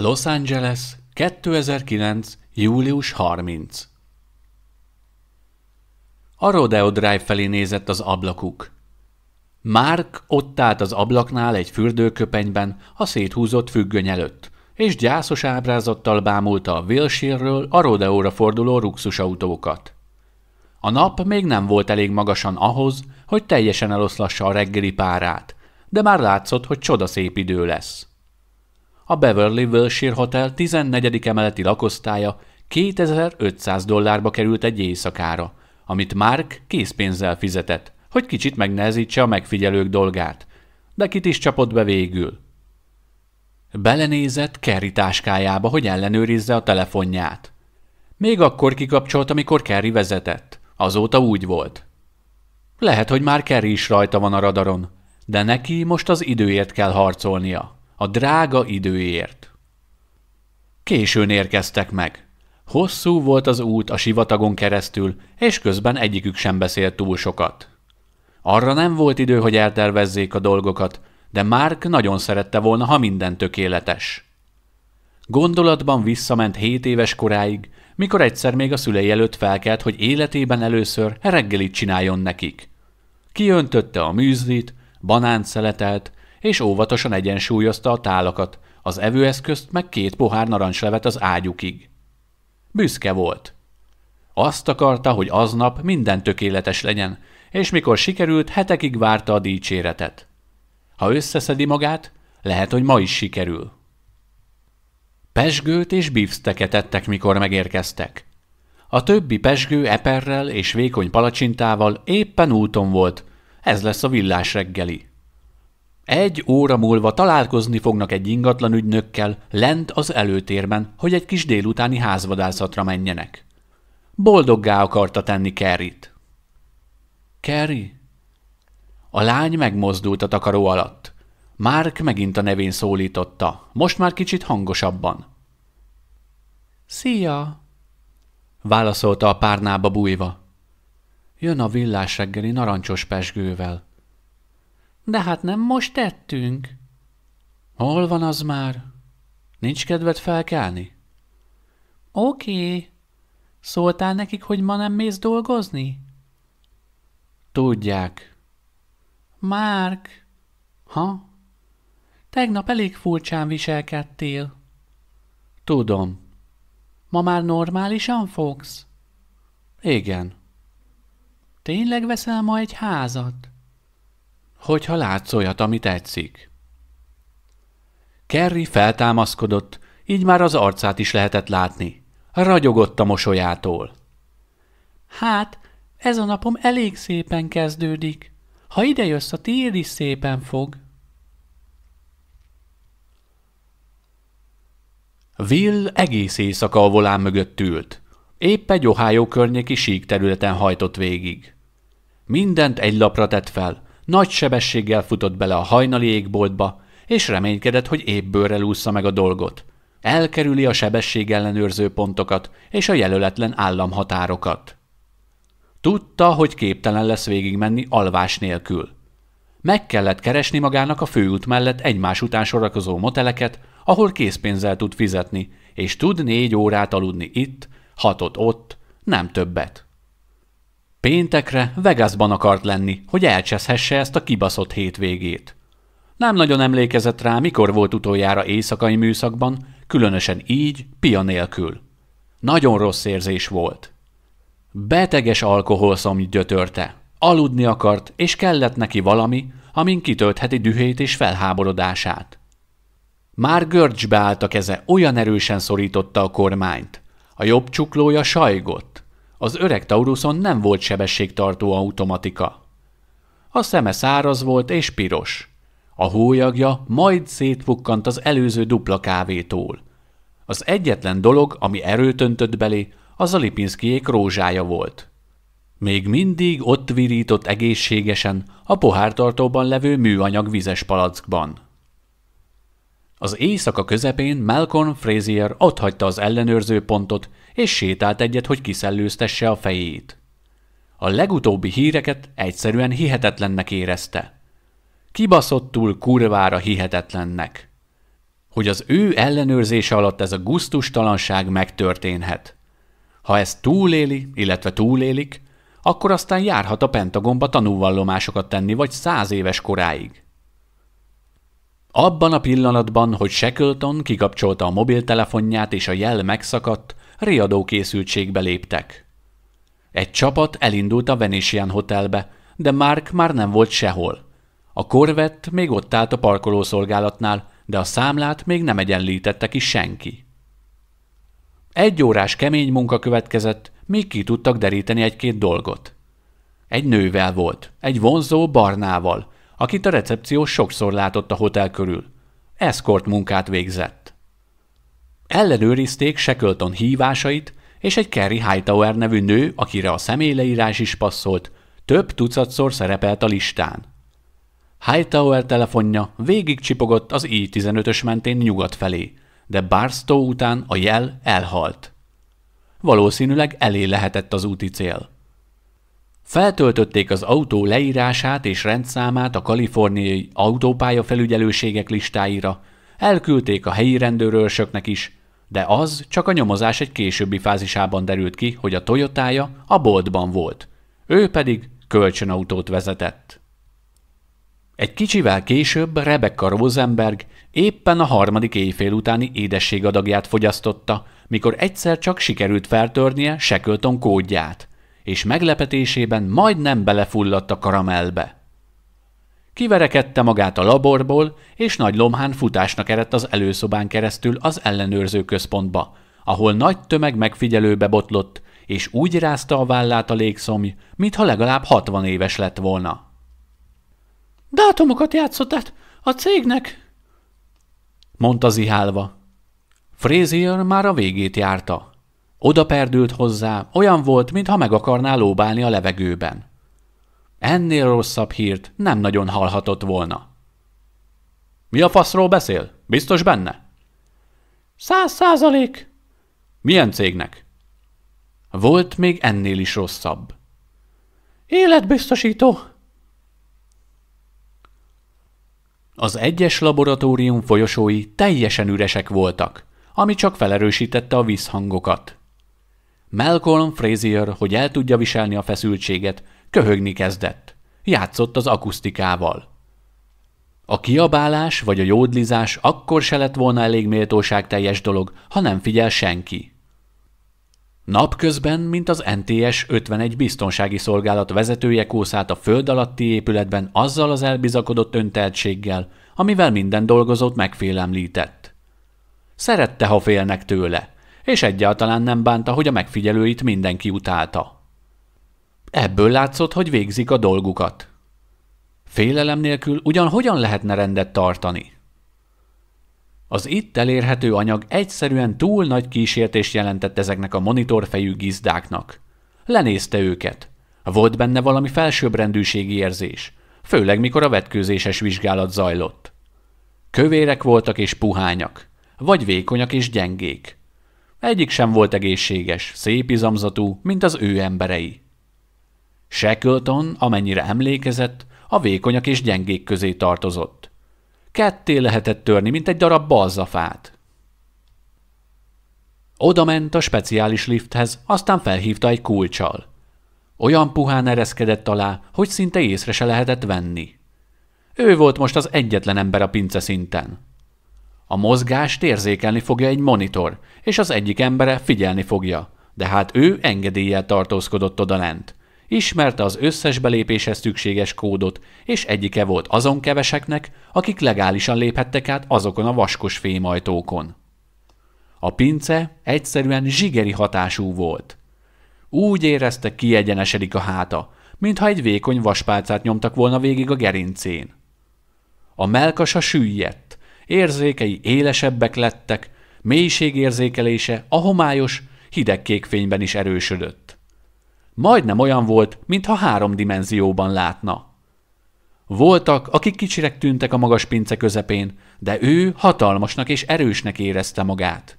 Los Angeles, 2009. július 30. A Rodeo Drive felé nézett az ablakuk. Mark ott állt az ablaknál egy fürdőköpenyben, a széthúzott függöny előtt, és gyászos ábrázattal bámulta a Wilshire-ről a Rodeóra forduló autókat. A nap még nem volt elég magasan ahhoz, hogy teljesen eloszlassa a reggeli párát, de már látszott, hogy csodaszép idő lesz a Beverly Wilshire Hotel 14. emeleti lakosztálya 2500 dollárba került egy éjszakára, amit Mark készpénzzel fizetett, hogy kicsit megnehezítse a megfigyelők dolgát. De kit is csapott be végül? Belenézett Kerry táskájába, hogy ellenőrizze a telefonját. Még akkor kikapcsolt, amikor Kerry vezetett. Azóta úgy volt. Lehet, hogy már Kerry is rajta van a radaron, de neki most az időért kell harcolnia a drága időért. Későn érkeztek meg. Hosszú volt az út a sivatagon keresztül, és közben egyikük sem beszélt túl sokat. Arra nem volt idő, hogy eltervezzék a dolgokat, de Mark nagyon szerette volna, ha minden tökéletes. Gondolatban visszament hét éves koráig, mikor egyszer még a szülei előtt felkelt, hogy életében először reggelit csináljon nekik. Kiöntötte a műzlit, banánt szeletelt, és óvatosan egyensúlyozta a tálakat, az evőeszközt meg két pohár narancslevet az ágyukig. Büszke volt. Azt akarta, hogy aznap minden tökéletes legyen, és mikor sikerült, hetekig várta a dicséretet. Ha összeszedi magát, lehet, hogy ma is sikerül. Pesgőt és bifszteket ettek, mikor megérkeztek. A többi pesgő eperrel és vékony palacsintával éppen úton volt, ez lesz a villás reggeli. Egy óra múlva találkozni fognak egy ingatlan ügynökkel lent az előtérben, hogy egy kis délutáni házvadászatra menjenek. Boldoggá akarta tenni Kerrit. Kerry? A lány megmozdult a takaró alatt. Márk megint a nevén szólította, most már kicsit hangosabban. Szia! válaszolta a párnába bújva. Jön a villás reggeli narancsos pesgővel. De hát nem most tettünk. Hol van az már? Nincs kedved felkelni? Oké. Okay. Szóltál nekik, hogy ma nem mész dolgozni? Tudják. Márk. Ha? Tegnap elég furcsán viselkedtél. Tudom. Ma már normálisan fogsz? Igen. Tényleg veszel ma egy házat? hogyha látsz olyat, ami tetszik. Kerry feltámaszkodott, így már az arcát is lehetett látni. Ragyogott a mosolyától. Hát, ez a napom elég szépen kezdődik. Ha ide jössz, a tiéd is szépen fog. Will egész éjszaka a volán mögött ült. Épp egy Ohio környéki sík területen hajtott végig. Mindent egy lapra tett fel, nagy sebességgel futott bele a hajnali égboltba, és reménykedett, hogy épp bőrrel ússza meg a dolgot. Elkerüli a sebességellenőrző pontokat és a jelöletlen államhatárokat. Tudta, hogy képtelen lesz végigmenni alvás nélkül. Meg kellett keresni magának a főút mellett egymás után sorakozó moteleket, ahol készpénzzel tud fizetni, és tud négy órát aludni itt, hatot ott, nem többet. Péntekre Vegasban akart lenni, hogy elcseszhesse ezt a kibaszott hétvégét. Nem nagyon emlékezett rá, mikor volt utoljára éjszakai műszakban, különösen így, pia nélkül. Nagyon rossz érzés volt. Beteges alkoholszom gyötörte. Aludni akart, és kellett neki valami, amin kitöltheti dühét és felháborodását. Már görcsbe állt a keze, olyan erősen szorította a kormányt. A jobb csuklója sajgott. Az öreg Tauruson nem volt sebességtartó automatika. A szeme száraz volt és piros. A hólyagja majd szétfukkant az előző dupla kávétól. Az egyetlen dolog, ami erőt öntött belé, az a Lipinszkijék rózsája volt. Még mindig ott virított egészségesen a pohártartóban levő műanyag vizes palackban. Az éjszaka közepén Malcolm Frazier hagyta az ellenőrző pontot, és sétált egyet, hogy kiszellőztesse a fejét. A legutóbbi híreket egyszerűen hihetetlennek érezte. Kibaszottul kurvára hihetetlennek. Hogy az ő ellenőrzése alatt ez a guztustalanság megtörténhet. Ha ezt túléli, illetve túlélik, akkor aztán járhat a Pentagonba tanúvallomásokat tenni, vagy száz éves koráig. Abban a pillanatban, hogy Shackleton kikapcsolta a mobiltelefonját és a jel megszakadt, riadó készültségbe léptek. Egy csapat elindult a Venetian Hotelbe, de Mark már nem volt sehol. A korvett még ott állt a parkolószolgálatnál, de a számlát még nem egyenlítette ki senki. Egy órás kemény munka következett, még ki tudtak deríteni egy-két dolgot. Egy nővel volt, egy vonzó barnával, akit a recepció sokszor látott a hotel körül. Eszkort munkát végzett. Ellenőrizték Shackleton hívásait, és egy Kerry Hightower nevű nő, akire a személyleírás is passzolt, több tucatszor szerepelt a listán. Hightower telefonja végig csipogott az I-15-ös mentén nyugat felé, de Barstow után a jel elhalt. Valószínűleg elé lehetett az úti cél. Feltöltötték az autó leírását és rendszámát a kaliforniai autópálya listáira, elküldték a helyi rendőrőrsöknek is, de az csak a nyomozás egy későbbi fázisában derült ki, hogy a Toyotája a boltban volt, ő pedig kölcsönautót vezetett. Egy kicsivel később Rebecca Rosenberg éppen a harmadik éjfél utáni édességadagját fogyasztotta, mikor egyszer csak sikerült feltörnie Shackleton kódját, és meglepetésében majdnem belefulladt a karamellbe. Kiverekedte magát a laborból, és nagy lomhán futásnak eredt az előszobán keresztül az ellenőrző központba, ahol nagy tömeg megfigyelőbe botlott, és úgy rázta a vállát a légszomj, mintha legalább hatvan éves lett volna. – Dátumokat játszott át a cégnek! – mondta zihálva. Frazier már a végét járta. Oda perdült hozzá, olyan volt, mintha meg akarná lóbálni a levegőben. Ennél rosszabb hírt nem nagyon hallhatott volna. Mi a faszról beszél? Biztos benne? Száz százalék. Milyen cégnek? Volt még ennél is rosszabb. Életbiztosító. Az egyes laboratórium folyosói teljesen üresek voltak, ami csak felerősítette a visszhangokat. Malcolm Frazier, hogy el tudja viselni a feszültséget, Köhögni kezdett. Játszott az akusztikával. A kiabálás vagy a jódlizás akkor se lett volna elég méltóság teljes dolog, ha nem figyel senki. Napközben, mint az NTS 51 biztonsági szolgálat vezetője kószált a föld alatti épületben azzal az elbizakodott önteltséggel, amivel minden dolgozót megfélemlített. Szerette, ha félnek tőle, és egyáltalán nem bánta, hogy a megfigyelőit mindenki utálta. Ebből látszott, hogy végzik a dolgukat. Félelem nélkül ugyan hogyan lehetne rendet tartani? Az itt elérhető anyag egyszerűen túl nagy kísértést jelentett ezeknek a monitorfejű gizdáknak. Lenézte őket. Volt benne valami felsőbbrendűségi érzés, főleg mikor a vetkőzéses vizsgálat zajlott. Kövérek voltak és puhányak, vagy vékonyak és gyengék. Egyik sem volt egészséges, szép izomzatú, mint az ő emberei. Shackleton, amennyire emlékezett, a vékonyak és gyengék közé tartozott. Ketté lehetett törni, mint egy darab balzafát. Oda ment a speciális lifthez, aztán felhívta egy kulcsal. Olyan puhán ereszkedett alá, hogy szinte észre se lehetett venni. Ő volt most az egyetlen ember a pince szinten. A mozgást érzékelni fogja egy monitor, és az egyik embere figyelni fogja, de hát ő engedéllyel tartózkodott odalent. Ismerte az összes belépéshez szükséges kódot, és egyike volt azon keveseknek, akik legálisan léphettek át azokon a vaskos fémajtókon. A pince egyszerűen zsigeri hatású volt. Úgy érezte, kiegyenesedik a háta, mintha egy vékony vaspálcát nyomtak volna végig a gerincén. A melkasa süllyedt, érzékei élesebbek lettek, mélységérzékelése a homályos, hidegkék fényben is erősödött. Majdnem olyan volt, mintha három dimenzióban látna. Voltak, akik kicsirek tűntek a magas pince közepén, de ő hatalmasnak és erősnek érezte magát.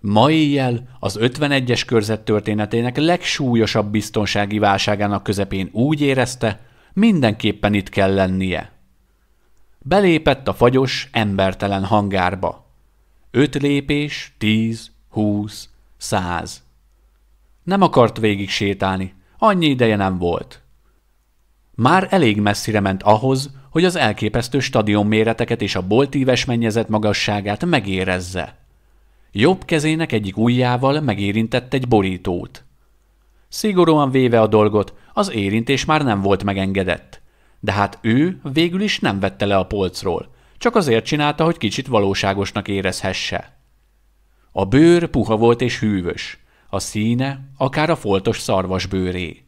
Ma éjjel az 51-es körzet történetének legsúlyosabb biztonsági válságának közepén úgy érezte, mindenképpen itt kell lennie. Belépett a fagyos, embertelen hangárba. Öt lépés, tíz, húsz, száz. Nem akart végig sétálni, annyi ideje nem volt. Már elég messzire ment ahhoz, hogy az elképesztő stadion méreteket és a boltíves mennyezet magasságát megérezze. Jobb kezének egyik ujjával megérintett egy borítót. Szigorúan véve a dolgot, az érintés már nem volt megengedett. De hát ő végül is nem vette le a polcról, csak azért csinálta, hogy kicsit valóságosnak érezhesse. A bőr puha volt és hűvös, a színe akár a foltos szarvas bőré.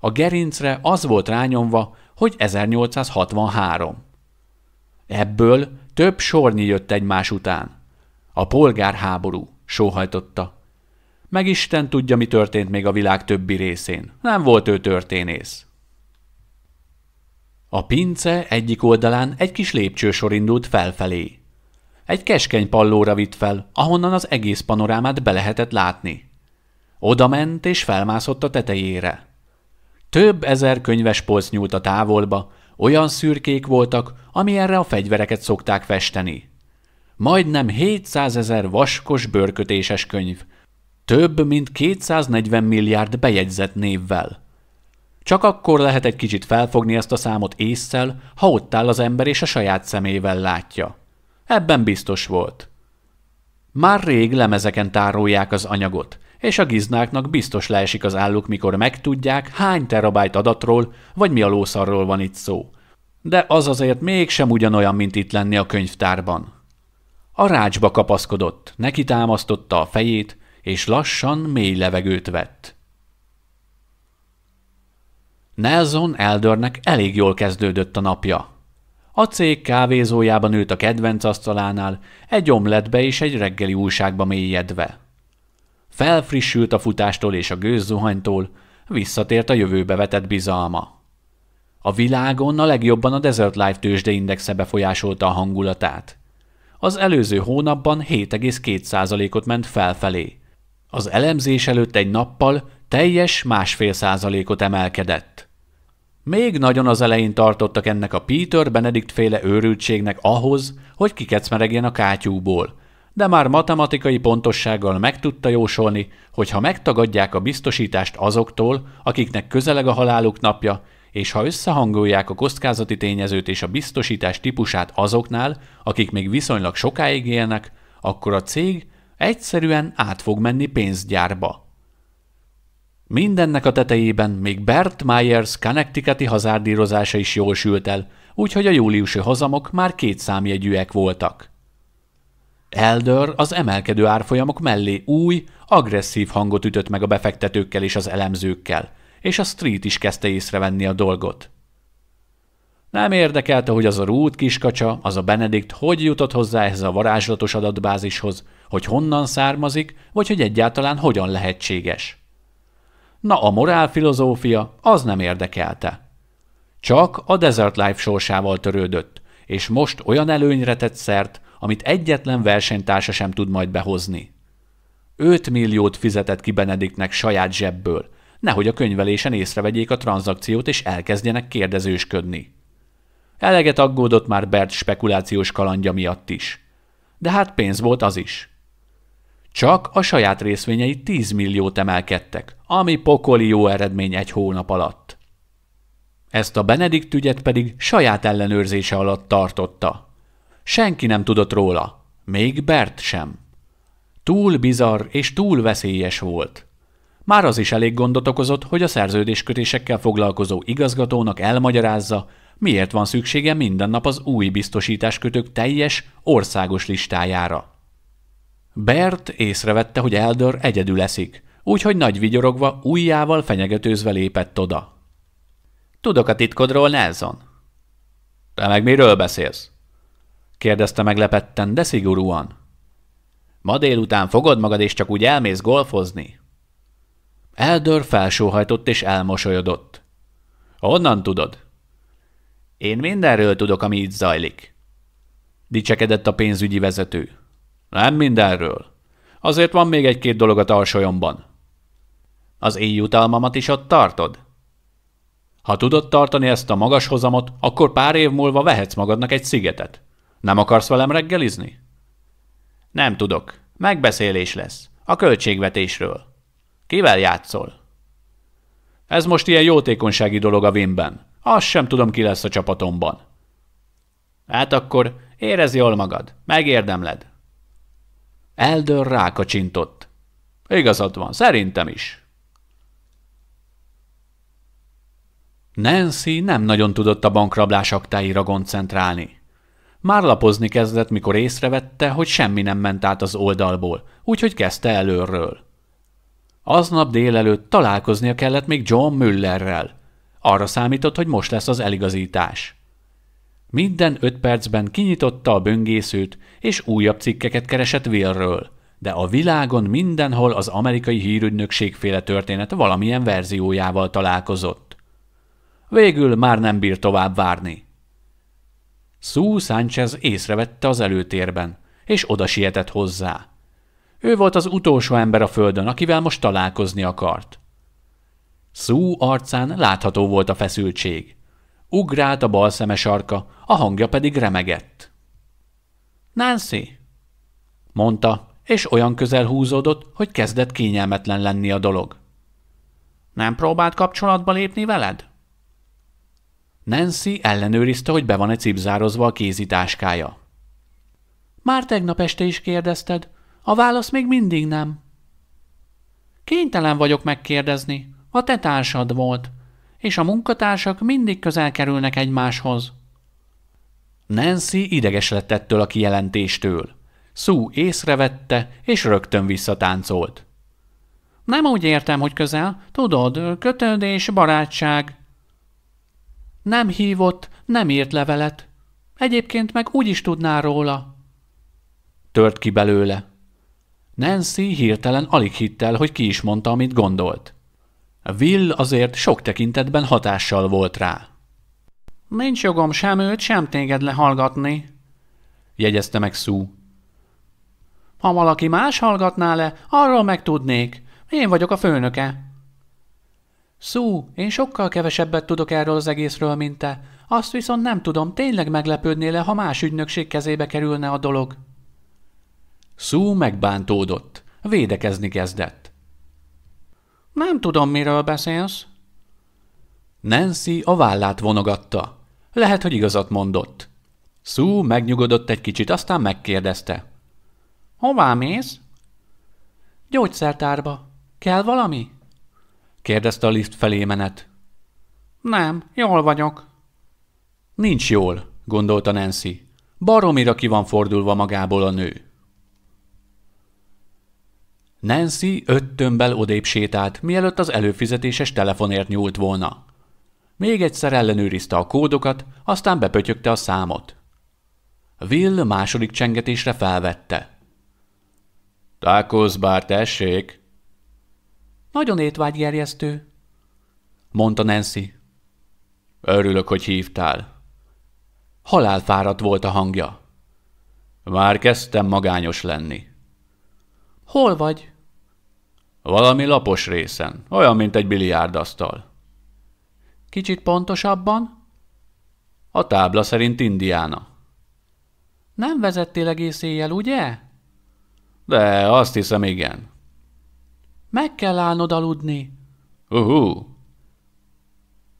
A gerincre az volt rányomva, hogy 1863. Ebből több sornyi jött egymás után. A polgárháború, sóhajtotta. Meg Isten tudja, mi történt még a világ többi részén. Nem volt ő történész. A pince egyik oldalán egy kis lépcsősor indult felfelé. Egy keskeny pallóra vitt fel, ahonnan az egész panorámát be lehetett látni. Oda ment és felmászott a tetejére. Több ezer könyves polc nyúlt a távolba, olyan szürkék voltak, amilyenre a fegyvereket szokták festeni. Majdnem 700 ezer vaskos bőrkötéses könyv, több mint 240 milliárd bejegyzett névvel. Csak akkor lehet egy kicsit felfogni ezt a számot észszel, ha ott áll az ember és a saját szemével látja. Ebben biztos volt. Már rég lemezeken tárolják az anyagot, és a giznáknak biztos leesik az álluk, mikor megtudják, hány terabájt adatról, vagy mi a lószarról van itt szó. De az azért mégsem ugyanolyan, mint itt lenni a könyvtárban. A rácsba kapaszkodott, neki támasztotta a fejét, és lassan mély levegőt vett. Nelson Eldernek elég jól kezdődött a napja. A cég kávézójában ült a kedvenc asztalánál, egy omletbe és egy reggeli újságba mélyedve. Felfrissült a futástól és a gőzzuhanytól, visszatért a jövőbe vetett bizalma. A világon a legjobban a Desert Life tőzsdeindexe befolyásolta a hangulatát. Az előző hónapban 7,2%-ot ment felfelé. Az elemzés előtt egy nappal teljes másfél százalékot emelkedett. Még nagyon az elején tartottak ennek a Peter Benedict féle őrültségnek ahhoz, hogy kikecmeregjen a kátyúból, de már matematikai pontossággal meg tudta jósolni, hogy ha megtagadják a biztosítást azoktól, akiknek közeleg a haláluk napja, és ha összehangolják a kockázati tényezőt és a biztosítás típusát azoknál, akik még viszonylag sokáig élnek, akkor a cég egyszerűen át fog menni pénzgyárba. Mindennek a tetejében még Bert Myers Connecticuti hazárdírozása is jól sült el, úgyhogy a júliusi hozamok már két számjegyűek voltak. Elder az emelkedő árfolyamok mellé új, agresszív hangot ütött meg a befektetőkkel és az elemzőkkel, és a Street is kezdte észrevenni a dolgot. Nem érdekelte, hogy az a rút kiskacsa, az a Benedikt hogy jutott hozzá ehhez a varázslatos adatbázishoz, hogy honnan származik, vagy hogy egyáltalán hogyan lehetséges. Na a morálfilozófia az nem érdekelte. Csak a Desert Life sorsával törődött, és most olyan előnyre tett szert, amit egyetlen versenytársa sem tud majd behozni. 5 milliót fizetett ki Benediktnek saját zsebből, nehogy a könyvelésen észrevegyék a tranzakciót és elkezdjenek kérdezősködni. Eleget aggódott már Bert spekulációs kalandja miatt is. De hát pénz volt az is. Csak a saját részvényei 10 milliót emelkedtek, ami pokoli jó eredmény egy hónap alatt. Ezt a Benedikt ügyet pedig saját ellenőrzése alatt tartotta. Senki nem tudott róla, még Bert sem. Túl bizarr és túl veszélyes volt. Már az is elég gondot okozott, hogy a szerződéskötésekkel foglalkozó igazgatónak elmagyarázza, miért van szüksége minden nap az új biztosításkötők teljes, országos listájára. Bert észrevette, hogy Elder egyedül eszik, úgyhogy nagy vigyorogva, ujjával fenyegetőzve lépett oda. Tudok a titkodról, Nelson. Te meg miről beszélsz? kérdezte meglepetten, de szigorúan. Ma délután fogod magad, és csak úgy elmész golfozni? Eldör felsóhajtott és elmosolyodott. Honnan tudod? Én mindenről tudok, ami itt zajlik. Dicsekedett a pénzügyi vezető. Nem mindenről. Azért van még egy-két dolog a tarsolyomban. Az én jutalmamat is ott tartod? Ha tudod tartani ezt a magas hozamot, akkor pár év múlva vehetsz magadnak egy szigetet. Nem akarsz velem reggelizni? Nem tudok. Megbeszélés lesz. A költségvetésről. Kivel játszol? Ez most ilyen jótékonysági dolog a Vimben. Azt sem tudom, ki lesz a csapatomban. Hát akkor érez jól magad. Megérdemled. Eldör rákacsintott. Igazad van, szerintem is. Nancy nem nagyon tudott a bankrablás aktáira koncentrálni. Már lapozni kezdett, mikor észrevette, hogy semmi nem ment át az oldalból, úgyhogy kezdte előről. Aznap délelőtt találkoznia kellett még John Müllerrel. Arra számított, hogy most lesz az eligazítás. Minden öt percben kinyitotta a böngészőt, és újabb cikkeket keresett Willről, de a világon mindenhol az amerikai hírügynökség féle történet valamilyen verziójával találkozott. Végül már nem bír tovább várni. Sue Sánchez észrevette az előtérben, és oda sietett hozzá. Ő volt az utolsó ember a földön, akivel most találkozni akart. Sue arcán látható volt a feszültség – Ugrált a bal szeme sarka, a hangja pedig remegett. Nancy, mondta, és olyan közel húzódott, hogy kezdett kényelmetlen lenni a dolog. Nem próbált kapcsolatba lépni veled? Nancy ellenőrizte, hogy be van-e cipzározva a kézitáskája. Már tegnap este is kérdezted, a válasz még mindig nem. Kénytelen vagyok megkérdezni, a te társad volt, és a munkatársak mindig közel kerülnek egymáshoz. Nancy ideges lett ettől a kijelentéstől. Sue észrevette, és rögtön visszatáncolt. Nem úgy értem, hogy közel, tudod, kötődés, barátság. Nem hívott, nem írt levelet. Egyébként meg úgy is tudná róla. Tört ki belőle. Nancy hirtelen alig hitt el, hogy ki is mondta, amit gondolt. Will azért sok tekintetben hatással volt rá. Nincs jogom sem őt, sem téged lehallgatni, jegyezte meg Sue. Ha valaki más hallgatná le, arról megtudnék. Én vagyok a főnöke. Szú, én sokkal kevesebbet tudok erről az egészről, mint te. Azt viszont nem tudom, tényleg meglepődnél le, ha más ügynökség kezébe kerülne a dolog. Szú megbántódott. Védekezni kezdett. Nem tudom, miről beszélsz. Nancy a vállát vonogatta. Lehet, hogy igazat mondott. Sue megnyugodott egy kicsit, aztán megkérdezte. Hová mész? Gyógyszertárba. Kell valami? kérdezte a lift felé menet. Nem, jól vagyok. Nincs jól, gondolta Nancy. Baromira ki van fordulva magából a nő. Nancy öt tömbbel odébb sétált, mielőtt az előfizetéses telefonért nyúlt volna. Még egyszer ellenőrizte a kódokat, aztán bepötyögte a számot. Will második csengetésre felvette. Tákoz bár tessék! Nagyon étvágygerjesztő, mondta Nancy. Örülök, hogy hívtál. Halálfáradt volt a hangja. Már kezdtem magányos lenni. Hol vagy? Valami lapos részen, olyan, mint egy biliárdasztal. Kicsit pontosabban? A tábla szerint Indiána. Nem vezettél egész éjjel, ugye? De, azt hiszem, igen. Meg kell állnod aludni. Uhú.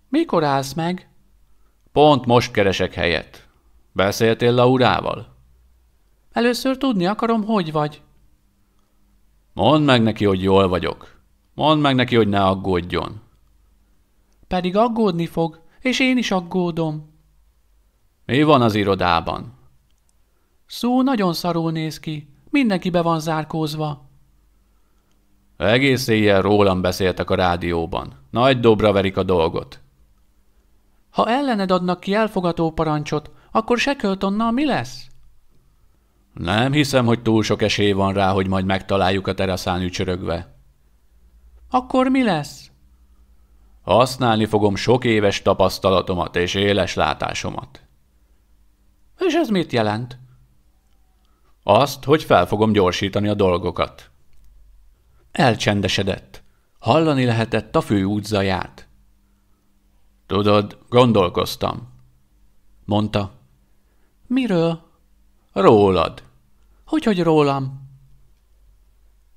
Mikor állsz meg? Pont most keresek helyet. Beszéltél Laurával? Először tudni akarom, hogy vagy. Mondd meg neki, hogy jól vagyok. Mondd meg neki, hogy ne aggódjon. Pedig aggódni fog, és én is aggódom. Mi van az irodában? Szó nagyon szarul néz ki. Mindenki be van zárkózva. Egész éjjel rólam beszéltek a rádióban. Nagy dobra verik a dolgot. Ha ellened adnak ki elfogató parancsot, akkor se Shackletonnal mi lesz? Nem hiszem, hogy túl sok esély van rá, hogy majd megtaláljuk a teraszán ücsörögve. Akkor mi lesz? Használni fogom sok éves tapasztalatomat és éles látásomat. És ez mit jelent? Azt, hogy fel fogom gyorsítani a dolgokat. Elcsendesedett. Hallani lehetett a fő útzaját. Tudod, gondolkoztam. Mondta. Miről? Rólad. Hogy, hogy rólam?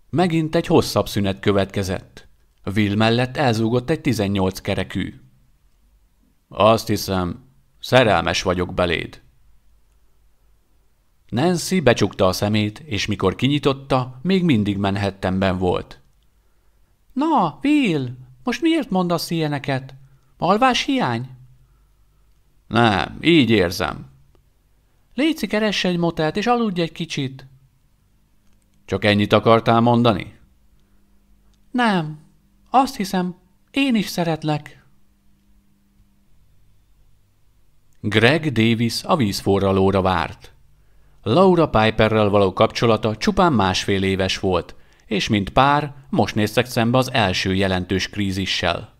Megint egy hosszabb szünet következett. Will mellett elzúgott egy 18 kerekű. Azt hiszem, szerelmes vagyok beléd. Nancy becsukta a szemét, és mikor kinyitotta, még mindig menhettemben volt. Na, Will, most miért mondasz ilyeneket? Alvás hiány? Nem, így érzem. Léci, keress egy motelt, és aludj egy kicsit. Csak ennyit akartál mondani? Nem. Azt hiszem, én is szeretlek. Greg Davis a vízforralóra várt. Laura Piperrel való kapcsolata csupán másfél éves volt, és mint pár most néztek szembe az első jelentős krízissel.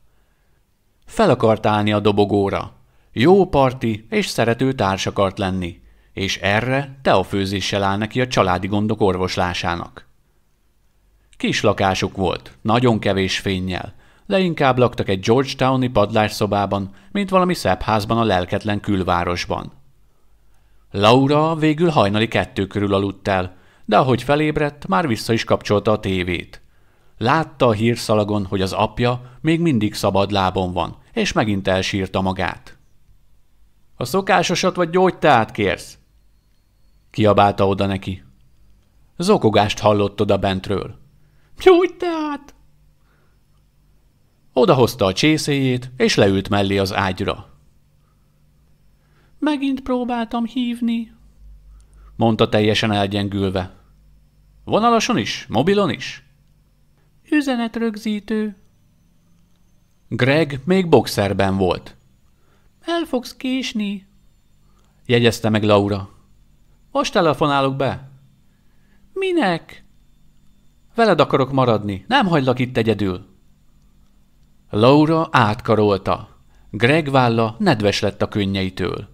Fel akart állni a dobogóra. Jó parti és szerető társ akart lenni és erre te a főzéssel áll neki a családi gondok orvoslásának. Kis lakásuk volt, nagyon kevés fényjel, de inkább laktak egy Georgetowni padlásszobában, mint valami szebb házban a lelketlen külvárosban. Laura végül hajnali kettő körül aludt el, de ahogy felébredt, már vissza is kapcsolta a tévét. Látta a hírszalagon, hogy az apja még mindig szabad lábon van, és megint elsírta magát. – A szokásosat vagy gyógytát kérsz? kiabálta oda neki. Zokogást hallott hát! oda bentről. Gyújt tehát! Odahozta a csészéjét, és leült mellé az ágyra. Megint próbáltam hívni, mondta teljesen elgyengülve. Vonalason is, mobilon is? Üzenetrögzítő. Greg még boxerben volt. El fogsz késni, jegyezte meg Laura. Most telefonálok be. Minek? Veled akarok maradni, nem hagylak itt egyedül. Laura átkarolta. Greg válla nedves lett a könnyeitől.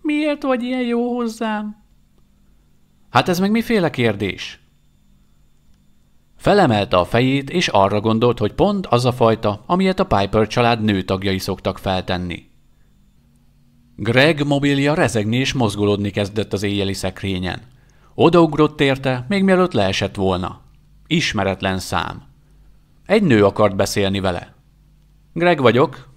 Miért vagy ilyen jó hozzám? Hát ez meg miféle kérdés? Felemelte a fejét, és arra gondolt, hogy pont az a fajta, amilyet a Piper család nőtagjai szoktak feltenni. Greg mobilja rezegni és mozgolódni kezdett az éjjeli szekrényen. Odaugrott érte, még mielőtt leesett volna. Ismeretlen szám. Egy nő akart beszélni vele. Greg vagyok.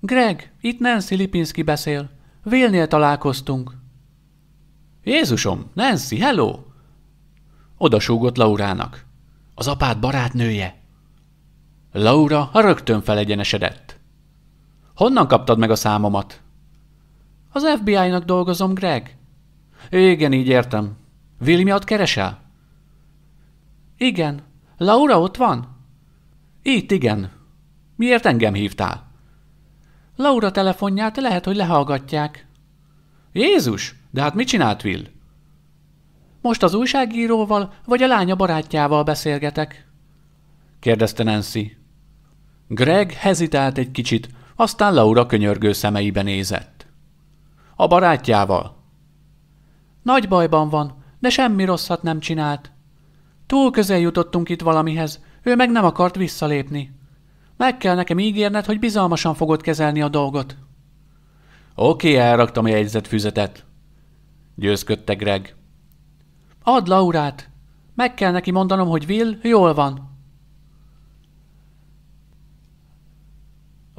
Greg, itt Nancy Lipinski beszél. Vélnél találkoztunk. Jézusom, Nancy, hello! Odasúgott Laurának. Az apád barátnője. Laura rögtön felegyenesedett. Honnan kaptad meg a számomat? Az FBI-nak dolgozom, Greg. Igen, így értem. Will miatt keresel? Igen. Laura ott van? Itt, igen. Miért engem hívtál? Laura telefonját lehet, hogy lehallgatják. Jézus, de hát mit csinált Will? Most az újságíróval vagy a lánya barátjával beszélgetek? kérdezte Nancy. Greg hezitált egy kicsit, aztán Laura könyörgő szemeibe nézett. A barátjával. Nagy bajban van, de semmi rosszat nem csinált. Túl közel jutottunk itt valamihez, ő meg nem akart visszalépni. Meg kell nekem ígérned, hogy bizalmasan fogod kezelni a dolgot. Oké, elraktam a jegyzetfüzetet. Győzködte Greg. Add Laurát. Meg kell neki mondanom, hogy Will jól van.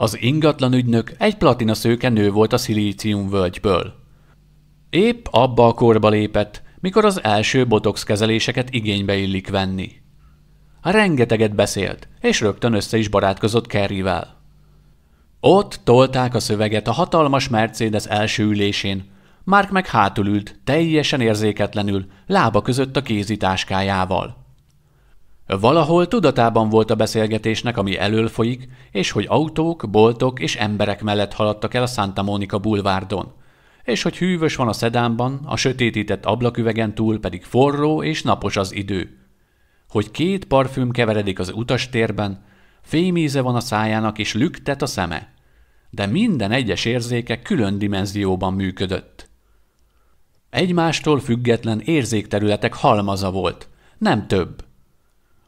Az ingatlan ügynök egy szőke nő volt a szilícium völgyből. Épp abba a korba lépett, mikor az első botox kezeléseket igénybe illik venni. Rengeteget beszélt, és rögtön össze is barátkozott Kerryvel. Ott tolták a szöveget a hatalmas Mercedes első ülésén, Mark meg hátul ült, teljesen érzéketlenül, lába között a kézitáskájával. Valahol tudatában volt a beszélgetésnek, ami elől folyik, és hogy autók, boltok és emberek mellett haladtak el a Santa Monica bulvárdon. És hogy hűvös van a szedámban, a sötétített ablaküvegen túl pedig forró és napos az idő. Hogy két parfüm keveredik az utastérben, fémíze van a szájának és lüktet a szeme. De minden egyes érzéke külön dimenzióban működött. Egymástól független érzékterületek halmaza volt, nem több –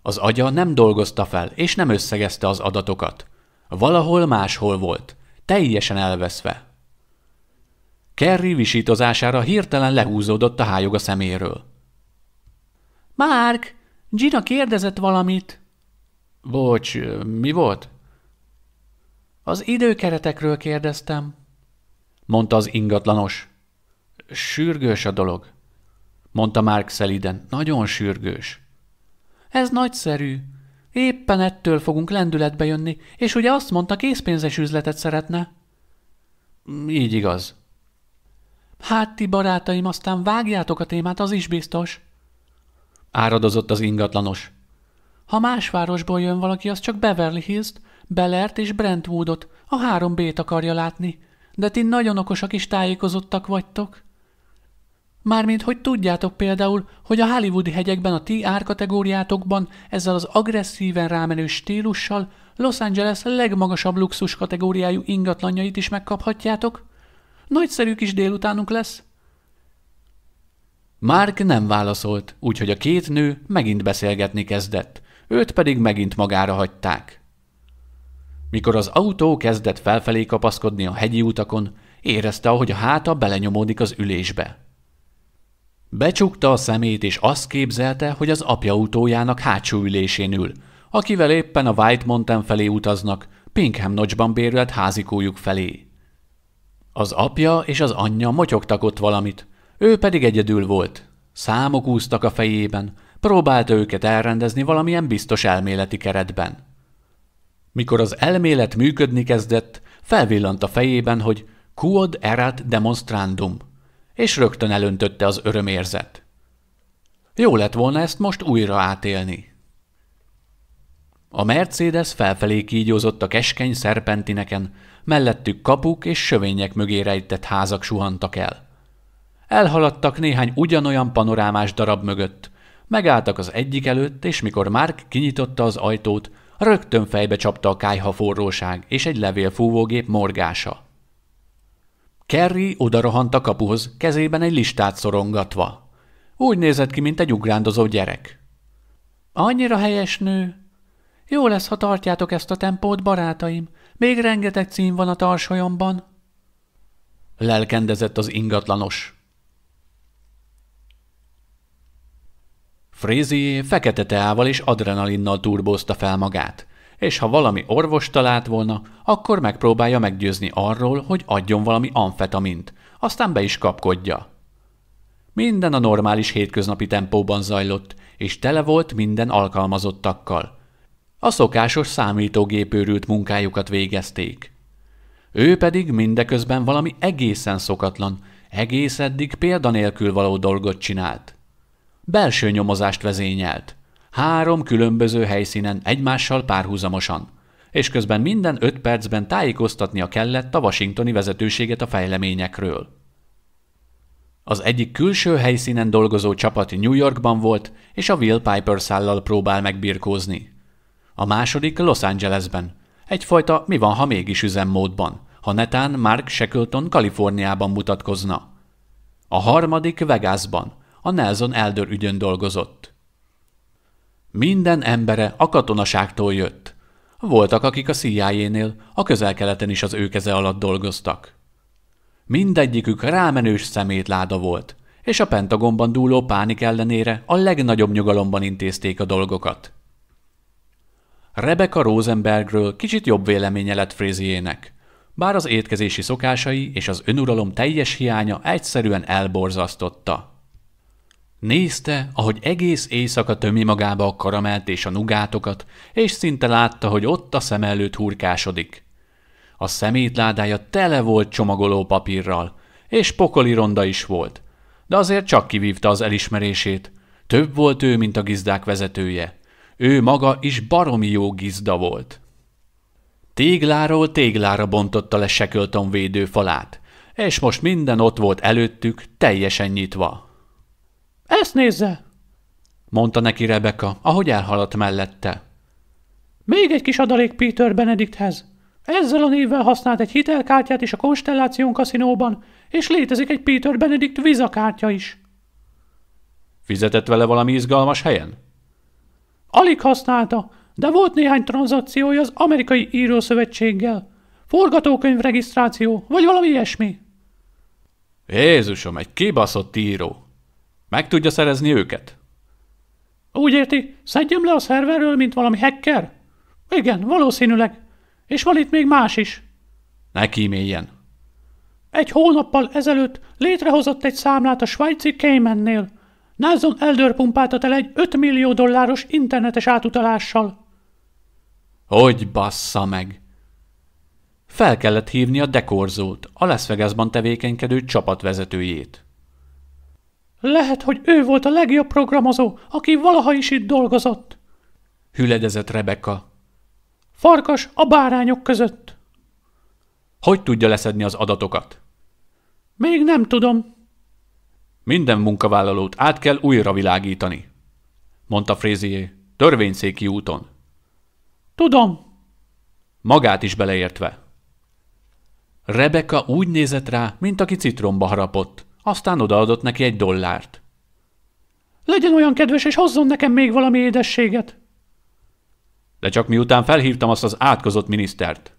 az agya nem dolgozta fel, és nem összegezte az adatokat. Valahol máshol volt, teljesen elveszve. Kerry visítozására hirtelen lehúzódott a hájog a szeméről. – Márk, Gina kérdezett valamit. – Bocs, mi volt? – Az időkeretekről kérdeztem, mondta az ingatlanos. – Sürgős a dolog, mondta Márk szeliden, nagyon sürgős. Ez nagyszerű. Éppen ettől fogunk lendületbe jönni, és ugye azt mondta, készpénzes üzletet szeretne. Így igaz. Hát ti barátaim, aztán vágjátok a témát, az is biztos. Áradozott az ingatlanos. Ha más városból jön valaki, az csak Beverly hills Belert és Brentwoodot, a három B-t akarja látni. De ti nagyon okosak és tájékozottak vagytok. Mármint, hogy tudjátok például, hogy a hollywoodi hegyekben a ti árkategóriátokban ezzel az agresszíven rámenő stílussal Los Angeles legmagasabb luxus kategóriájú ingatlanjait is megkaphatjátok? Nagyszerű kis délutánunk lesz. Mark nem válaszolt, úgyhogy a két nő megint beszélgetni kezdett, őt pedig megint magára hagyták. Mikor az autó kezdett felfelé kapaszkodni a hegyi utakon, érezte, ahogy a háta belenyomódik az ülésbe. Becsukta a szemét, és azt képzelte, hogy az apja utójának hátsó ülésén ül, akivel éppen a White Mountain felé utaznak, Pinkham Nocsban bérült házikójuk felé. Az apja és az anyja motyogtak ott valamit, ő pedig egyedül volt. Számok úztak a fejében, próbálta őket elrendezni valamilyen biztos elméleti keretben. Mikor az elmélet működni kezdett, felvillant a fejében, hogy quod erat demonstrandum – és rögtön elöntötte az örömérzet. Jó lett volna ezt most újra átélni. A Mercedes felfelé kígyózott a keskeny szerpentineken, mellettük kapuk és sövények mögé rejtett házak suhantak el. Elhaladtak néhány ugyanolyan panorámás darab mögött, megálltak az egyik előtt, és mikor Mark kinyitotta az ajtót, rögtön fejbe csapta a kájha forróság és egy levélfúvógép morgása. Kerry odarohant a kapuhoz, kezében egy listát szorongatva. Úgy nézett ki, mint egy ugrándozó gyerek. Annyira helyes nő! Jó lesz, ha tartjátok ezt a tempót, barátaim. Még rengeteg cím van a tarsolyomban. Lelkendezett az ingatlanos. Frézié fekete teával és adrenalinnal turbózta fel magát és ha valami orvos talált volna, akkor megpróbálja meggyőzni arról, hogy adjon valami amfetamint, aztán be is kapkodja. Minden a normális hétköznapi tempóban zajlott, és tele volt minden alkalmazottakkal. A szokásos számítógépőrült munkájukat végezték. Ő pedig mindeközben valami egészen szokatlan, egész eddig példanélkül való dolgot csinált. Belső nyomozást vezényelt – három különböző helyszínen egymással párhuzamosan, és közben minden öt percben tájékoztatnia kellett a washingtoni vezetőséget a fejleményekről. Az egyik külső helyszínen dolgozó csapat New Yorkban volt, és a Will Piper szállal próbál megbirkózni. A második Los Angelesben, egyfajta mi van, ha mégis üzemmódban, ha netán Mark Shackleton Kaliforniában mutatkozna. A harmadik Vegasban, a Nelson Elder ügyön dolgozott. Minden embere a katonaságtól jött. Voltak, akik a cia a közelkeleten is az ő keze alatt dolgoztak. Mindegyikük rámenős szemétláda volt, és a Pentagonban dúló pánik ellenére a legnagyobb nyugalomban intézték a dolgokat. Rebecca Rosenbergről kicsit jobb véleménye lett Fréziének, bár az étkezési szokásai és az önuralom teljes hiánya egyszerűen elborzasztotta. Nézte, ahogy egész éjszaka tömi magába a karamelt és a nugátokat, és szinte látta, hogy ott a szem előtt hurkásodik. A szemétládája tele volt csomagoló papírral, és pokoli ronda is volt, de azért csak kivívta az elismerését. Több volt ő, mint a gizdák vezetője. Ő maga is baromi jó gizda volt. Tégláról téglára bontotta le védő védőfalát, és most minden ott volt előttük, teljesen nyitva. Ezt nézze! mondta neki Rebeka, ahogy elhaladt mellette. Még egy kis adalék Peter Benedikthez. Ezzel a névvel használt egy hitelkártyát is a Konstelláción kaszinóban, és létezik egy Peter Benedict vizakártya is. Fizetett vele valami izgalmas helyen? Alig használta, de volt néhány tranzakciója az amerikai írószövetséggel. Forgatókönyv regisztráció, vagy valami ilyesmi. Jézusom, egy kibaszott író! Meg tudja szerezni őket? Úgy érti, szedjem le a szerverről, mint valami hacker? Igen, valószínűleg. És van itt még más is. Ne kíméljen. Egy hónappal ezelőtt létrehozott egy számlát a svájci Caymannél. Nelson Elder pumpáltat el egy 5 millió dolláros internetes átutalással. Hogy bassza meg! Fel kellett hívni a dekorzót, a Las Vegasban tevékenykedő csapatvezetőjét. Lehet, hogy ő volt a legjobb programozó, aki valaha is itt dolgozott. Hüledezett Rebecca. Farkas a bárányok között. Hogy tudja leszedni az adatokat? Még nem tudom. Minden munkavállalót át kell újra világítani, mondta Frézié, törvényszéki úton. Tudom. Magát is beleértve. Rebeka úgy nézett rá, mint aki citromba harapott. Aztán odaadott neki egy dollárt. Legyen olyan kedves, és hozzon nekem még valami édességet. De csak miután felhívtam azt az átkozott minisztert.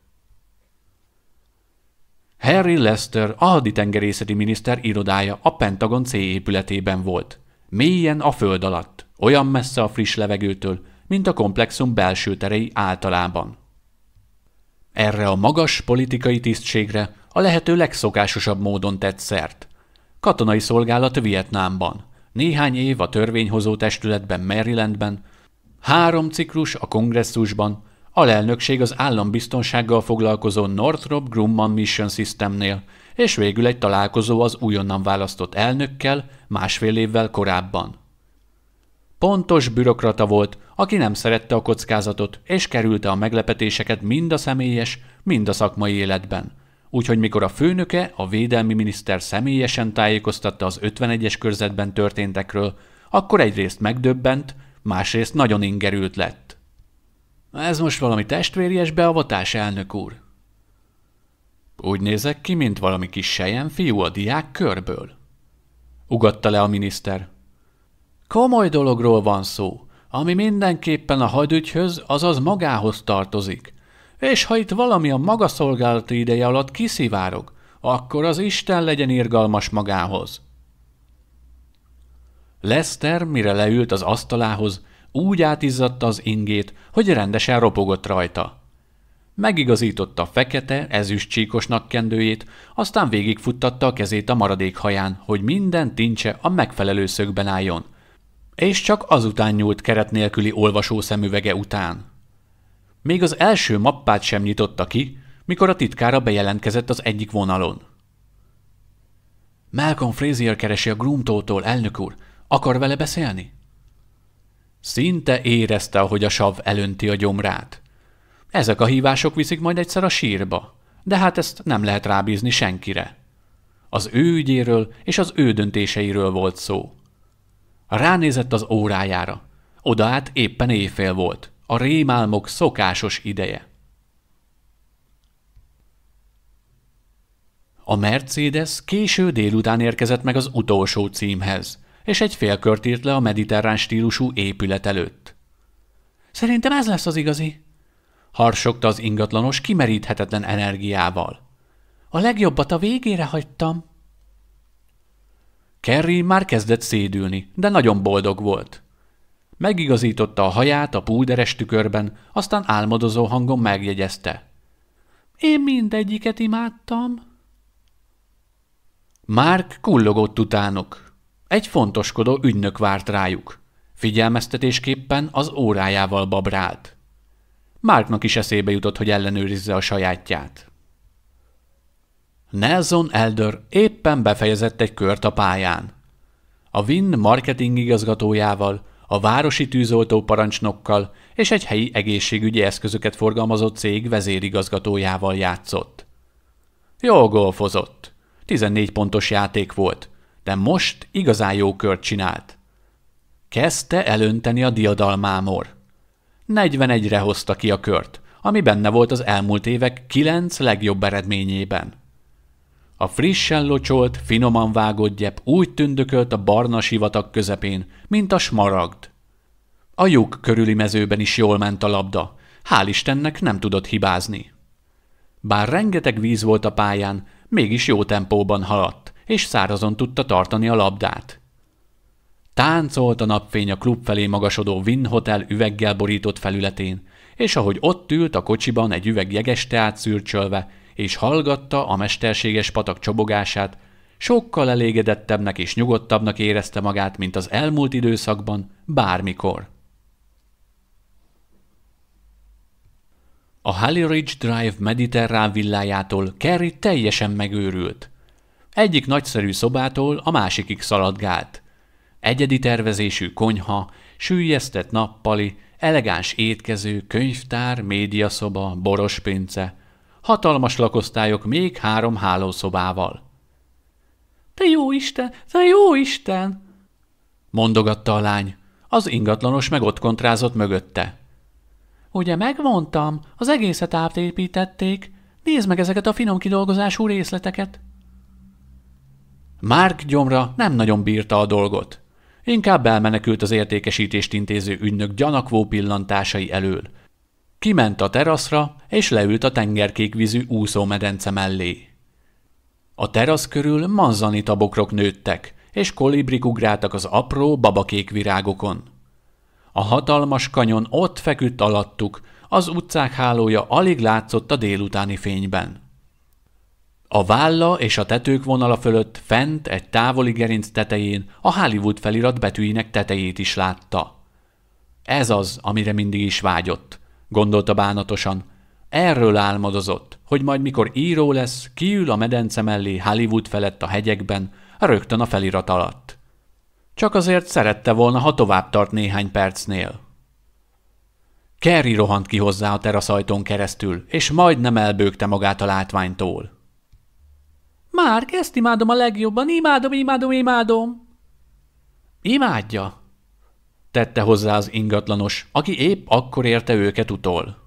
Harry Lester, a haditengerészeti miniszter irodája a Pentagon C épületében volt. Mélyen a föld alatt, olyan messze a friss levegőtől, mint a komplexum belső terei általában. Erre a magas politikai tisztségre a lehető legszokásosabb módon tett szert – Katonai szolgálat Vietnámban, néhány év a törvényhozó testületben Marylandben, három ciklus a kongresszusban, alelnökség az állambiztonsággal foglalkozó Northrop Grumman Mission Systemnél, és végül egy találkozó az újonnan választott elnökkel másfél évvel korábban. Pontos bürokrata volt, aki nem szerette a kockázatot, és kerülte a meglepetéseket mind a személyes, mind a szakmai életben – úgyhogy mikor a főnöke, a védelmi miniszter személyesen tájékoztatta az 51-es körzetben történtekről, akkor egyrészt megdöbbent, másrészt nagyon ingerült lett. Ez most valami testvéries beavatás, elnök úr. Úgy nézek ki, mint valami kis sejen fiú a diák körből. Ugatta le a miniszter. Komoly dologról van szó, ami mindenképpen a hadügyhöz, azaz magához tartozik, és ha itt valami a maga szolgálati ideje alatt kiszivárog, akkor az Isten legyen irgalmas magához. Lester, mire leült az asztalához, úgy átizzadta az ingét, hogy rendesen ropogott rajta. Megigazította a fekete, ezüst csíkosnak kendőjét, aztán végigfuttatta a kezét a maradék haján, hogy minden tincse a megfelelő szögben álljon. És csak azután nyúlt keret nélküli olvasószemüvege után. Még az első mappát sem nyitotta ki, mikor a titkára bejelentkezett az egyik vonalon. Malcolm Frazier keresi a Grumtótól, elnök úr. Akar vele beszélni? Szinte érezte, hogy a sav elönti a gyomrát. Ezek a hívások viszik majd egyszer a sírba, de hát ezt nem lehet rábízni senkire. Az ő ügyéről és az ő döntéseiről volt szó. Ránézett az órájára. Oda át éppen éjfél volt a rémálmok szokásos ideje. A Mercedes késő délután érkezett meg az utolsó címhez, és egy félkört írt le a mediterrán stílusú épület előtt. Szerintem ez lesz az igazi, harsogta az ingatlanos kimeríthetetlen energiával. A legjobbat a végére hagytam. Kerry már kezdett szédülni, de nagyon boldog volt. Megigazította a haját a púderes tükörben, aztán álmodozó hangon megjegyezte. Én mindegyiket imádtam. Márk kullogott utánok. Egy fontoskodó ügynök várt rájuk. Figyelmeztetésképpen az órájával babrált. Márknak is eszébe jutott, hogy ellenőrizze a sajátját. Nelson Elder éppen befejezett egy kört a pályán. A Win marketing igazgatójával, a városi tűzoltó parancsnokkal és egy helyi egészségügyi eszközöket forgalmazó cég vezérigazgatójával játszott. Jól golfozott, 14 pontos játék volt, de most igazán jó kört csinált. Kezdte elönteni a diadalmámor. 41-re hozta ki a kört, ami benne volt az elmúlt évek 9 legjobb eredményében. A frissen locsolt, finoman vágott gyep úgy tündökölt a barna sivatag közepén, mint a smaragd. A lyuk körüli mezőben is jól ment a labda, hál' Istennek nem tudott hibázni. Bár rengeteg víz volt a pályán, mégis jó tempóban haladt, és szárazon tudta tartani a labdát. Táncolt a napfény a klub felé magasodó Win Hotel üveggel borított felületén, és ahogy ott ült a kocsiban egy üveg jeges teát szürcsölve, és hallgatta a mesterséges patak csobogását, sokkal elégedettebbnek és nyugodtabbnak érezte magát, mint az elmúlt időszakban, bármikor. A Halley Ridge Drive mediterrán villájától Kerry teljesen megőrült. Egyik nagyszerű szobától a másikig szaladgált. Egyedi tervezésű konyha, sűjjesztett nappali, elegáns étkező, könyvtár, médiaszoba, borospince – hatalmas lakosztályok még három hálószobával. – Te jó Isten, te jó Isten! – mondogatta a lány. Az ingatlanos meg ott kontrázott mögötte. – Ugye megmondtam, az egészet átépítették. Nézd meg ezeket a finom kidolgozású részleteket. Márk gyomra nem nagyon bírta a dolgot. Inkább elmenekült az értékesítést intéző ügynök gyanakvó pillantásai elől – Kiment a teraszra, és leült a tengerkékvízű úszómedence mellé. A terasz körül manzanita bokrok nőttek, és kolibrik ugráltak az apró babakék virágokon. A hatalmas kanyon ott feküdt alattuk, az utcák hálója alig látszott a délutáni fényben. A válla és a tetők vonala fölött fent egy távoli gerinc tetején a Hollywood felirat betűinek tetejét is látta. Ez az, amire mindig is vágyott – gondolta bánatosan. Erről álmodozott, hogy majd mikor író lesz, kiül a medence mellé Hollywood felett a hegyekben, rögtön a felirat alatt. Csak azért szerette volna, ha tovább tart néhány percnél. Kerry rohant ki hozzá a teraszajtón keresztül, és majdnem elbőgte magát a látványtól. Már ezt imádom a legjobban, imádom, imádom, imádom. Imádja, tette hozzá az ingatlanos, aki épp akkor érte őket utol.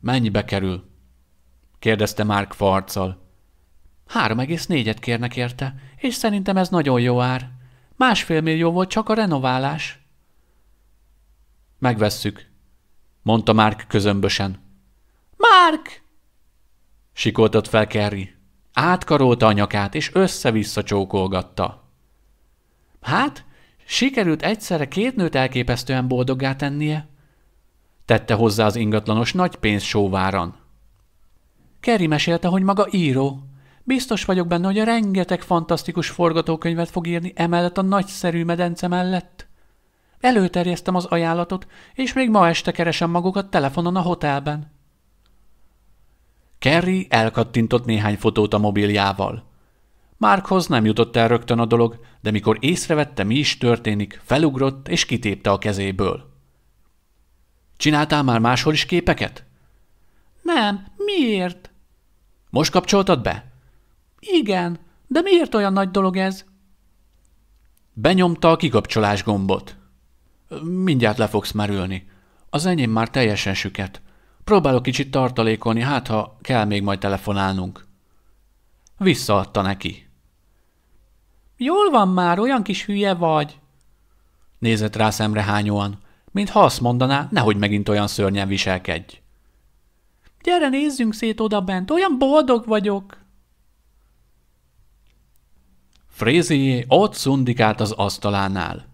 Mennyibe kerül? kérdezte Mark farccal. 3,4-et kérnek érte, és szerintem ez nagyon jó ár. Másfél millió volt csak a renoválás. Megvesszük, mondta Márk közömbösen. Márk! Sikoltott fel Kerry. Átkarolta a nyakát, és össze-vissza csókolgatta. Hát, Sikerült egyszerre két nőt elképesztően boldoggá tennie? Tette hozzá az ingatlanos nagy pénz sóváran. Kerry mesélte, hogy maga író. Biztos vagyok benne, hogy a rengeteg fantasztikus forgatókönyvet fog írni emellett a nagyszerű medence mellett. Előterjesztem az ajánlatot, és még ma este keresem magukat telefonon a hotelben. Kerry elkattintott néhány fotót a mobiljával. Márkhoz nem jutott el rögtön a dolog, de mikor észrevette, mi is történik, felugrott és kitépte a kezéből. Csináltál már máshol is képeket? Nem, miért? Most kapcsoltad be? Igen, de miért olyan nagy dolog ez? Benyomta a kikapcsolás gombot. Mindjárt le fogsz merülni. Az enyém már teljesen süket. Próbálok kicsit tartalékolni, hát ha kell még majd telefonálnunk. Visszaadta neki. Jól van már, olyan kis hülye vagy. Nézett rá szemrehányóan, mintha azt mondaná, nehogy megint olyan szörnyen viselkedj. Gyere, nézzünk szét oda bent, olyan boldog vagyok. Frézié ott szundikált az asztalánál.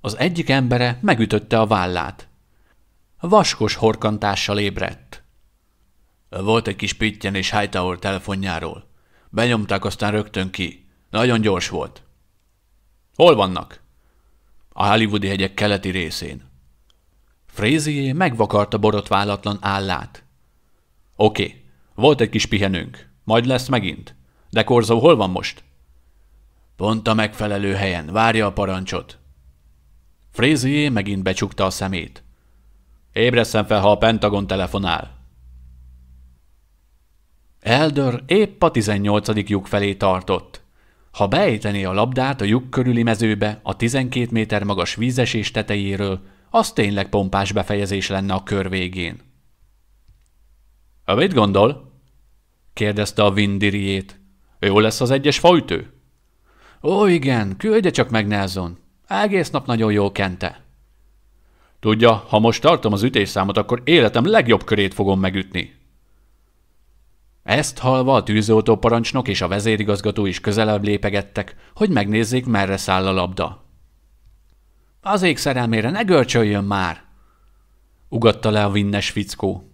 Az egyik embere megütötte a vállát. Vaskos horkantással ébredt. Volt egy kis pittyen és Hightower telefonjáról. Benyomták, aztán rögtön ki. Nagyon gyors volt. Hol vannak? A hollywoodi hegyek keleti részén. Frézié megvakarta borotválatlan állát. Oké, okay. volt egy kis pihenőnk. Majd lesz megint. De Korzó hol van most? Pont a megfelelő helyen. Várja a parancsot. Frézié megint becsukta a szemét. Ébreszem fel, ha a Pentagon telefonál. Eldör épp a 18. lyuk felé tartott. Ha beejtené a labdát a lyuk körüli mezőbe a 12 méter magas vízesés tetejéről, az tényleg pompás befejezés lenne a kör végén. – Mit gondol? – kérdezte a vindiriét. – Jó lesz az egyes fajtő? – Ó, igen, küldje csak meg Nelson. Egész nap nagyon jó kente. – Tudja, ha most tartom az ütésszámot, akkor életem legjobb körét fogom megütni – ezt halva a tűzoltó parancsnok és a vezérigazgató is közelebb lépegettek, hogy megnézzék, merre száll a labda. Az ég szerelmére ne görcsöljön már! ugatta le a vinnes fickó.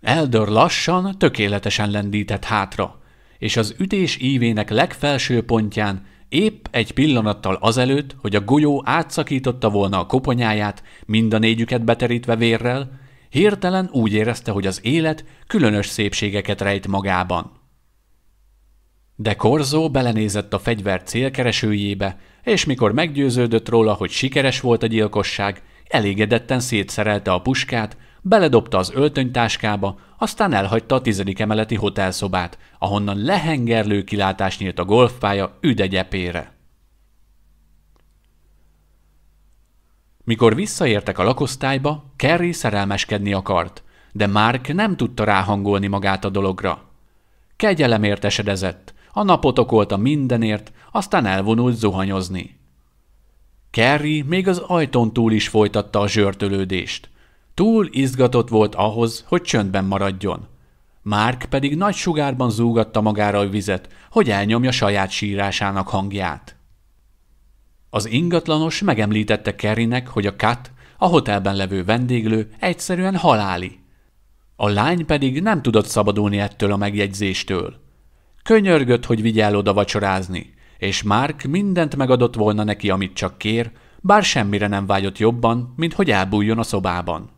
Eldör lassan, tökéletesen lendített hátra, és az ütés ívének legfelső pontján épp egy pillanattal azelőtt, hogy a golyó átszakította volna a koponyáját, mind a négyüket beterítve vérrel, Hirtelen úgy érezte, hogy az élet különös szépségeket rejt magában. De Korzó belenézett a fegyver célkeresőjébe, és mikor meggyőződött róla, hogy sikeres volt a gyilkosság, elégedetten szétszerelte a puskát, beledobta az öltönytáskába, aztán elhagyta a tizedik emeleti hotelszobát, ahonnan lehengerlő kilátás nyílt a golfpálya üdegyepére. Mikor visszaértek a lakosztályba, Kerry szerelmeskedni akart, de Mark nem tudta ráhangolni magát a dologra. Kegyelemért esedezett, a napot okolta mindenért, aztán elvonult zuhanyozni. Kerry még az ajtón túl is folytatta a zsörtölődést. Túl izgatott volt ahhoz, hogy csöndben maradjon. Mark pedig nagy sugárban zúgatta magára a vizet, hogy elnyomja saját sírásának hangját. Az ingatlanos megemlítette Kerrynek, hogy a Kat, a hotelben levő vendéglő egyszerűen haláli. A lány pedig nem tudott szabadulni ettől a megjegyzéstől. Könyörgött, hogy vigyel oda vacsorázni, és Mark mindent megadott volna neki, amit csak kér, bár semmire nem vágyott jobban, mint hogy elbújjon a szobában.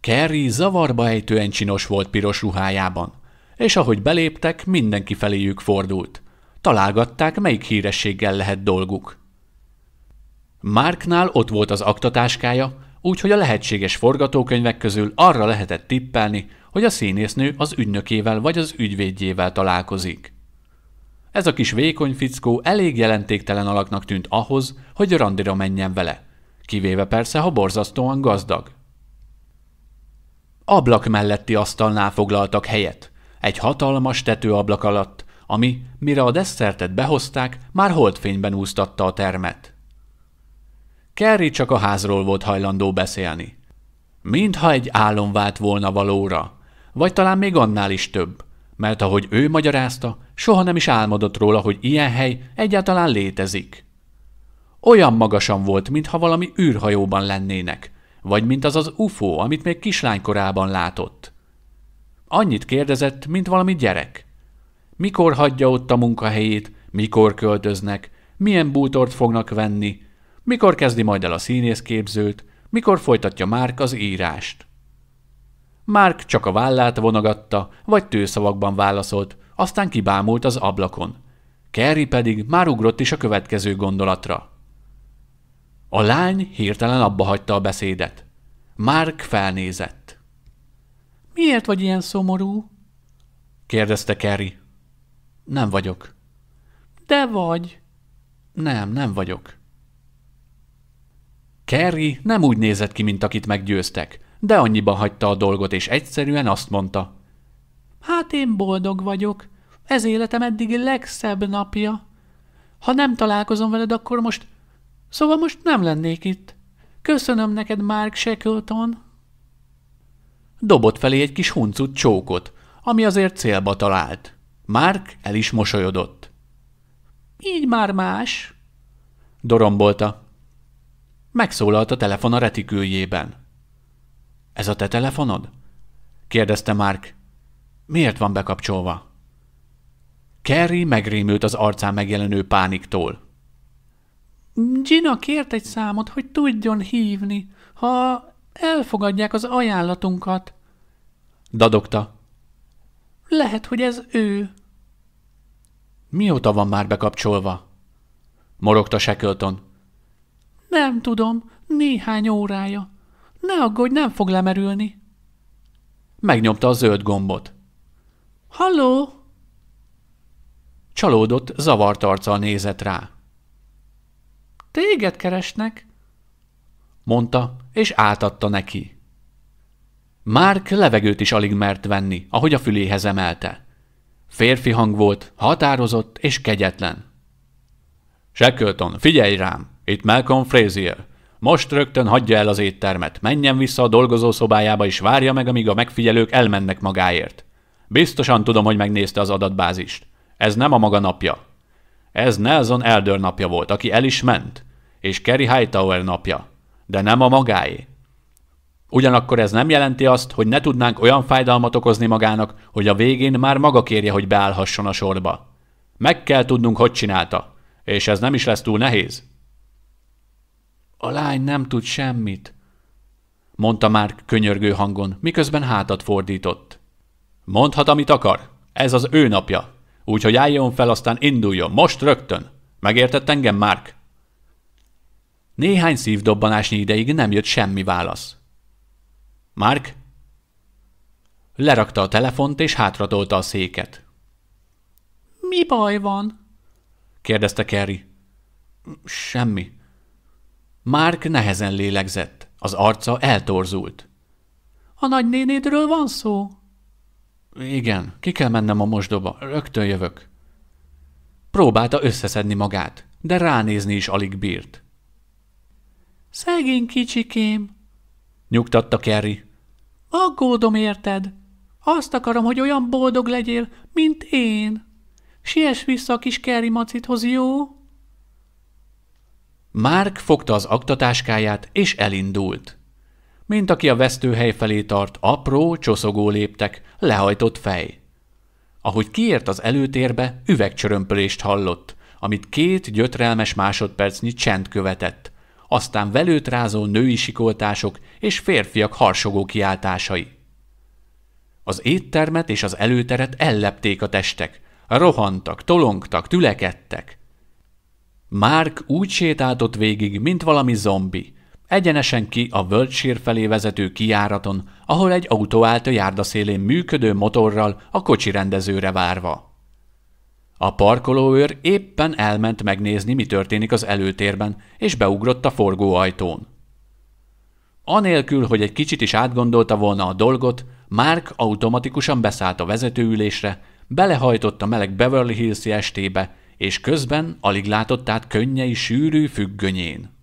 Kerry zavarba ejtően csinos volt piros ruhájában, és ahogy beléptek, mindenki feléjük fordult. Találgatták, melyik hírességgel lehet dolguk. Marknál ott volt az aktatáskája, úgyhogy a lehetséges forgatókönyvek közül arra lehetett tippelni, hogy a színésznő az ügynökével vagy az ügyvédjével találkozik. Ez a kis vékony fickó elég jelentéktelen alaknak tűnt ahhoz, hogy randira menjen vele, kivéve persze, ha borzasztóan gazdag. Ablak melletti asztalnál foglaltak helyet, egy hatalmas tetőablak alatt, ami, mire a desszertet behozták, már holdfényben úsztatta a termet. Kerry csak a házról volt hajlandó beszélni. Mintha egy álom vált volna valóra, vagy talán még annál is több, mert ahogy ő magyarázta, soha nem is álmodott róla, hogy ilyen hely egyáltalán létezik. Olyan magasan volt, mintha valami űrhajóban lennének, vagy mint az az UFO, amit még kislánykorában látott. Annyit kérdezett, mint valami gyerek. Mikor hagyja ott a munkahelyét, mikor költöznek, milyen bútort fognak venni, mikor kezdi majd el a színészképzőt, mikor folytatja Márk az írást. Márk csak a vállát vonogatta, vagy tőszavakban válaszolt, aztán kibámult az ablakon. Kerry pedig már ugrott is a következő gondolatra. A lány hirtelen abba hagyta a beszédet. Márk felnézett. – Miért vagy ilyen szomorú? – kérdezte Kerry. – Nem vagyok. – De vagy. – Nem, nem vagyok. Kerry nem úgy nézett ki, mint akit meggyőztek, de annyiban hagyta a dolgot, és egyszerűen azt mondta. Hát én boldog vagyok. Ez életem eddigi legszebb napja. Ha nem találkozom veled, akkor most... Szóval most nem lennék itt. Köszönöm neked, Mark Shackleton. Dobott felé egy kis huncut csókot, ami azért célba talált. Mark el is mosolyodott. Így már más. Dorombolta. Megszólalt a telefon a retiküljében. Ez a te telefonod? kérdezte Mark. Miért van bekapcsolva? Kerry megrémült az arcán megjelenő pániktól. Gina kért egy számot, hogy tudjon hívni, ha elfogadják az ajánlatunkat. Dadogta. Lehet, hogy ez ő. Mióta van már bekapcsolva? Morogta Shackleton. Nem tudom, néhány órája. Ne aggódj, nem fog lemerülni. Megnyomta a zöld gombot. Halló! Csalódott, zavart arccal nézett rá. Téged keresnek, mondta, és átadta neki. Márk levegőt is alig mert venni, ahogy a füléhez emelte. Férfi hang volt, határozott és kegyetlen. Sekölton, figyelj rám! Itt Malcolm Frazier. Most rögtön hagyja el az éttermet, menjen vissza a dolgozó szobájába és várja meg, amíg a megfigyelők elmennek magáért. Biztosan tudom, hogy megnézte az adatbázist. Ez nem a maga napja. Ez Nelson Elder napja volt, aki el is ment, és Kerry Hightower napja, de nem a magáé. Ugyanakkor ez nem jelenti azt, hogy ne tudnánk olyan fájdalmat okozni magának, hogy a végén már maga kérje, hogy beállhasson a sorba. Meg kell tudnunk, hogy csinálta, és ez nem is lesz túl nehéz. A lány nem tud semmit, mondta már könyörgő hangon, miközben hátat fordított. Mondhat, amit akar. Ez az ő napja. Úgyhogy álljon fel, aztán induljon. Most rögtön. Megértett engem, Márk? Néhány szívdobbanásnyi ideig nem jött semmi válasz. Márk? Lerakta a telefont és hátratolta a széket. Mi baj van? kérdezte Kerry. Semmi. Márk nehezen lélegzett, az arca eltorzult. A nagynénédről van szó? Igen, ki kell mennem a mosdóba, rögtön jövök. Próbálta összeszedni magát, de ránézni is alig bírt. Szegény kicsikém, nyugtatta Kerry. Aggódom érted. Azt akarom, hogy olyan boldog legyél, mint én. Siess vissza a kis Kerry macithoz, jó? Márk fogta az aktatáskáját, és elindult. Mint aki a vesztőhely felé tart, apró, csoszogó léptek, lehajtott fej. Ahogy kiért az előtérbe, üvegcsörömpölést hallott, amit két gyötrelmes másodpercnyi csend követett, aztán velőt rázó női sikoltások és férfiak harsogó kiáltásai. Az éttermet és az előteret ellepték a testek, rohantak, tolongtak, tülekedtek. Márk úgy sétáltott végig, mint valami zombi. Egyenesen ki a Völtsír felé vezető kiáraton, ahol egy autó állt a járdaszélén működő motorral a kocsi rendezőre várva. A parkolóőr éppen elment megnézni, mi történik az előtérben, és beugrott a forgóajtón. Anélkül, hogy egy kicsit is átgondolta volna a dolgot, Márk automatikusan beszállt a vezetőülésre, belehajtott a meleg Beverly hills estébe, és közben alig látott át könnyei sűrű függönyén.